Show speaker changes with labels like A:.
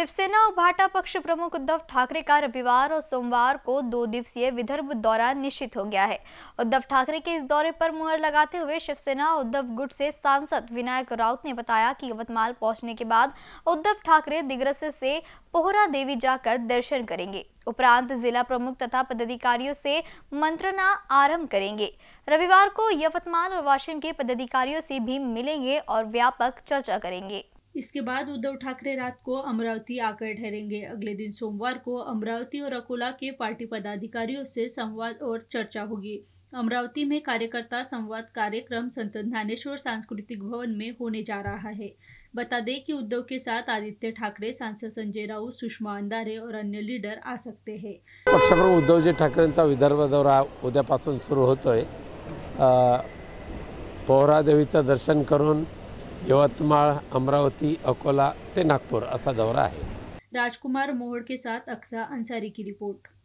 A: शिवसेना और भाटा पक्ष प्रमुख उद्धव ठाकरे का रविवार और सोमवार को दो दिवसीय विदर्भ दौरा निश्चित हो गया है उद्धव ठाकरे के इस दौरे पर मुहर लगाते हुए शिवसेना और उद्धव गुट से सांसद विनायक राउत ने बताया कि यवतमाल पहुंचने के बाद उद्धव ठाकरे दिग्रस से पोहरा देवी जाकर दर्शन करेंगे उपरांत जिला प्रमुख तथा पदाधिकारियों से मंत्रणा आरंभ करेंगे रविवार को यवतमाल और वाशिम के पदाधिकारियों से भी मिलेंगे और व्यापक चर्चा करेंगे इसके बाद उद्धव ठाकरे रात को अमरावती आकर
B: ठहरेंगे अगले दिन सोमवार को अमरावती और अकोला के पार्टी पदाधिकारियों से संवाद और चर्चा होगी अमरावती में कार्यकर्ता संवाद कार्यक्रम संत ज्ञानेश्वर सांस्कृतिक भवन में होने जा रहा है बता दें कि उद्धव के साथ आदित्य ठाकरे सांसद संजय राउत सुषमा अंधारे और अन्य लीडर आ सकते हैं पक्ष
C: पक्षप्रमुख उद्धवजी ठाकरे विदर्भ दौरा उद्यापासन सुरू होते पोहरादेवी दर्शन करूँ यवतमा अमरावती अकोला ते नागपूर असा दौरा है
B: राजकुमार मोहड़ के साथ अक्सा अंसारी की रिपोर्ट